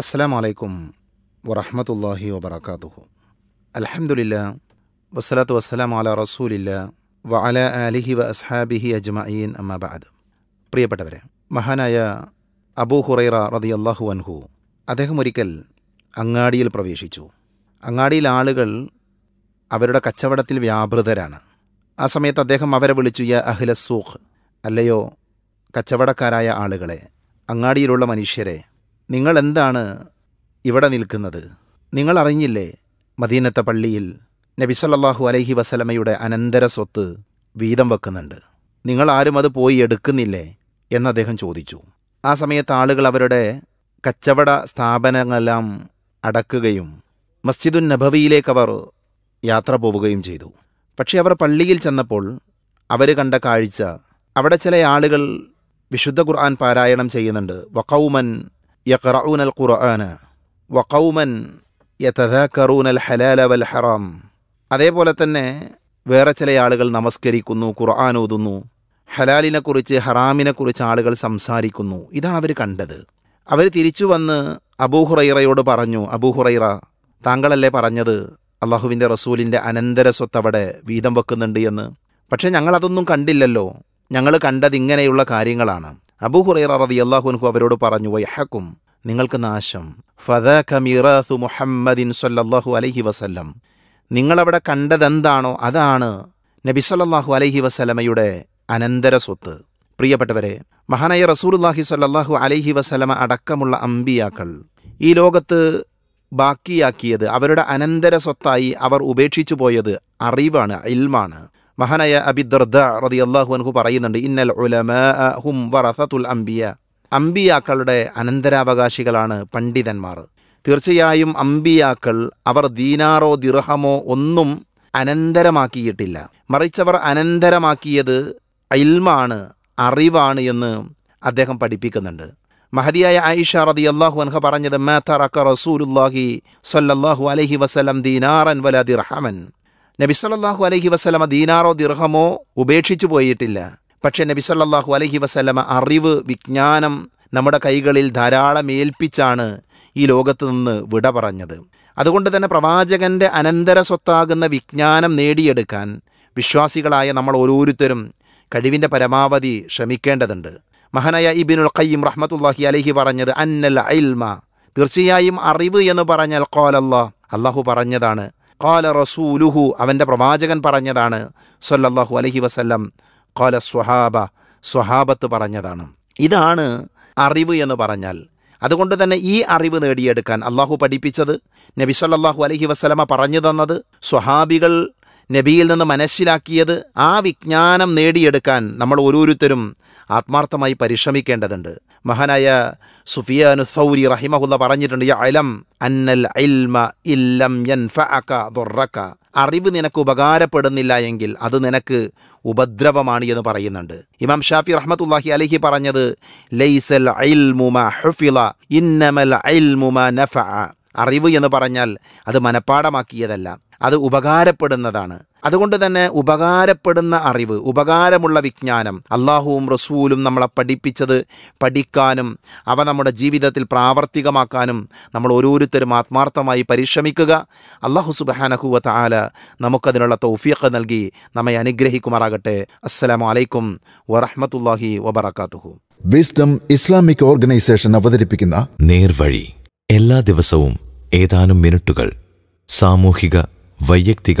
അസ്സാം വലൈക്കും വറഹമത്തല്ലാഹി വബർക്കാത്തുഹു അലഹമുല്ല വസ്സലാത്തു വസ്സലാം അല റസൂലില്ല വ അല അലിഹി വ അസ്ഹാബിഹി അജ്മഈൻ അമ്മബാദ് പ്രിയപ്പെട്ടവരെ മഹാനായ അബൂ ഹുറൈറ റതി അള്ളാഹു അൻഹു അദ്ദേഹം ഒരിക്കൽ അങ്ങാടിയിൽ പ്രവേശിച്ചു അങ്ങാടിയിൽ ആളുകൾ അവരുടെ കച്ചവടത്തിൽ വ്യാപൃതരാണ് ആ സമയത്ത് അദ്ദേഹം അവരെ വിളിച്ചു യ അഹ്ലസൂഖ് അല്ലയോ കച്ചവടക്കാരായ ആളുകളെ അങ്ങാടിയിലുള്ള മനുഷ്യരെ നിങ്ങൾ എന്താണ് ഇവിടെ നിൽക്കുന്നത് നിങ്ങൾ അറിഞ്ഞില്ലേ മദീനത്തെ പള്ളിയിൽ നബി സല്ലാഹു അലൈഹി വസലമയുടെ അനന്തര സ്വത്ത് വീതം വെക്കുന്നുണ്ട് നിങ്ങൾ ആരും അത് പോയി എടുക്കുന്നില്ലേ എന്ന് അദ്ദേഹം ചോദിച്ചു ആ സമയത്ത് ആളുകൾ അവരുടെ കച്ചവട സ്ഥാപനങ്ങളെല്ലാം അടക്കുകയും മസ്ജിദുൻ നബവിയിലേക്ക് അവർ യാത്ര പോവുകയും ചെയ്തു പക്ഷേ അവർ പള്ളിയിൽ ചെന്നപ്പോൾ അവർ കണ്ട കാഴ്ച അവിടെ ചില ആളുകൾ വിശുദ്ധ ഖുർആൻ പാരായണം ചെയ്യുന്നുണ്ട് വഖൗമൻ യഖറഊന അൽ ഖുർആന വഖൗമൻ യതദാക്കറൂന അൽ ഹലാല വൽ ഹറാം അതേപോലെ തന്നെ വേറെ ചില ആളുകൾ നമസ്കരിക്കുന്നു ഖുർആൻ ഓതുന്നു ഹലാലിനെക്കുറിച്ച് ഹറാമിനെക്കുറിച്ച് ആളുകൾ സംസാരിക്കുന്നു ഇതാണ് അവർ കണ്ടത് അവർ തിരിച്ചു വന്ന് അബൂഹുറൈറയോട് പറഞ്ഞു അബൂഹുറൈറ താങ്കളല്ലേ പറഞ്ഞത് അള്ളാഹുവിൻ്റെ റസൂലിൻ്റെ അനന്തര സ്വത്ത് അവിടെ വീതം വെക്കുന്നുണ്ട് എന്ന് പക്ഷേ ഞങ്ങളതൊന്നും കണ്ടില്ലല്ലോ ഞങ്ങൾ കണ്ടത് ഇങ്ങനെയുള്ള കാര്യങ്ങളാണ് ഹുറൈറ റബി അള്ളാഹുൻഹു അവരോട് പറഞ്ഞു വയഹക്കും നിങ്ങൾക്ക് നാശം ഫദാഖ മിറാസു മുഹമ്മദിൻ സല്ലാഹു അലഹി വസല്ലം നിങ്ങളവിടെ കണ്ടതെന്താണോ അതാണ് നബി സല്ലാഹു അലഹി വസലമയുടെ അനന്തര സ്വത്ത് പ്രിയപ്പെട്ടവരെ മഹാനായ റസൂലുല്ലാഹി സല്ലാഹു അലഹി വസലമ അടക്കമുള്ള അമ്പിയാക്കൾ ഈ ലോകത്ത് ബാക്കിയാക്കിയത് അവരുടെ അനന്തര സ്വത്തായി അവർ ഉപേക്ഷിച്ചു പോയത് അറിവാണ് ഇൽമാണ് മഹാനായ അബിദർദ റതി അള്ളാഹു പറയുന്നുണ്ട് ഇന്നൽ ഹും വറസത്തുൽ അംബിയ അംബിയാക്കളുടെ അനന്തരാവകാശികളാണ് പണ്ഡിതന്മാർ തീർച്ചയായും അംബിയാക്കൾ അവർ ദീനാറോ ദിർഹമോ ഒന്നും അനന്തരമാക്കിയിട്ടില്ല മറിച്ചവർ അനന്തരമാക്കിയത് അയിൽമാണ് അറിവാണ് എന്ന് അദ്ദേഹം പഠിപ്പിക്കുന്നുണ്ട് മഹദിയായ ആയിഷ റതി അള്ളാഹു അൻഹ പറഞ്ഞത് മേത്തറക്ക റസൂലുല്ലാഹി സല്ലല്ലാഹു അലഹി വസലം ദീനാറൻ വലാ ദിർഹമൻ നബി സല്ലാഹു അലഹി വസ്ലമ ദീനാറോ ദിർഹമോ ഉപേക്ഷിച്ചു പോയിട്ടില്ല പക്ഷേ നബി സല്ലാഹു അലഹി വസ്ലമ അറിവ് വിജ്ഞാനം നമ്മുടെ കൈകളിൽ ധാരാളം ഏൽപ്പിച്ചാണ് ഈ ലോകത്ത് നിന്ന് വിട പറഞ്ഞത് അതുകൊണ്ട് തന്നെ പ്രവാചകൻ്റെ അനന്തര സ്വത്താകുന്ന വിജ്ഞാനം നേടിയെടുക്കാൻ വിശ്വാസികളായ നമ്മൾ ഓരോരുത്തരും കഴിവിൻ്റെ പരമാവധി ശ്രമിക്കേണ്ടതുണ്ട് മഹനായ ഇബിനുൽ ഖയ്യം റഹ്മത്തുല്ലാഹി അലഹി പറഞ്ഞത് അന്നൽ അയിൽമ തീർച്ചയായും അറിവ് എന്ന് പറഞ്ഞാൽ കോലല്ലാ അള്ളാഹു പറഞ്ഞതാണ് കാല റസൂലുഹു അവൻ്റെ പ്രവാചകൻ പറഞ്ഞതാണ് സൊല്ലാഹു അലഹി വസ്ല്ലം കാല സ്വഹാബ സ്വഹാബത്ത് പറഞ്ഞതാണ് ഇതാണ് അറിവ് എന്ന് പറഞ്ഞാൽ അതുകൊണ്ട് തന്നെ ഈ അറിവ് നേടിയെടുക്കാൻ അള്ളാഹു പഠിപ്പിച്ചത് നബി സല്ലാഹു അലഹി വസ്ലമ പറഞ്ഞു തന്നത് സ്വഹാബികൾ നബിയിൽ നിന്ന് മനസ്സിലാക്കിയത് ആ വിജ്ഞാനം നേടിയെടുക്കാൻ നമ്മൾ ഓരോരുത്തരും ആത്മാർത്ഥമായി പരിശ്രമിക്കേണ്ടതുണ്ട് മഹാനായ സുഫിയാനു സൗരി റഹിമഹുല്ല പറഞ്ഞിട്ടുണ്ട് അലം അന്നൽ ഇൽമ ഇല്ലം യൻഫഅക ദുറക അറിവ് നിനക്ക് ഉപകാരപ്പെടുന്നില്ല എങ്കിൽ അത് നിനക്ക് ഉപദ്രവമാണ് എന്ന് പറയുന്നുണ്ട് ഇമാം ഷാഫി റഹ്മത്തുല്ലാഹി അലഹി പറഞ്ഞത് ലൈസൽ ഹുഫില നഫഅ അറിവ് എന്ന് പറഞ്ഞാൽ അത് മനഃപ്പാടമാക്കിയതല്ല അത് ഉപകാരപ്പെടുന്നതാണ് അതുകൊണ്ട് തന്നെ ഉപകാരപ്പെടുന്ന അറിവ് ഉപകാരമുള്ള വിജ്ഞാനം അള്ളാഹുവും റസൂലും നമ്മളെ പഠിപ്പിച്ചത് പഠിക്കാനും അവ നമ്മുടെ ജീവിതത്തിൽ പ്രാവർത്തികമാക്കാനും നമ്മൾ ഓരോരുത്തരും ആത്മാർത്ഥമായി പരിശ്രമിക്കുക അള്ളാഹു സുബാനഹുവ ആല നമുക്കതിനുള്ള തൗഫീഖ് നൽകി നമ്മെ അനുഗ്രഹിക്കുമാറാകട്ടെ വലൈക്കും വറഹമത്തല്ലാഹി വബർക്കാത്തുഹു വിസ്ഡം ഇസ്ലാമിക് ഓർഗനൈസേഷൻ അവതരിപ്പിക്കുന്ന നേർവഴി എല്ലാ ദിവസവും ഏതാനും മിനിറ്റുകൾ സാമൂഹിക വൈയക്തിക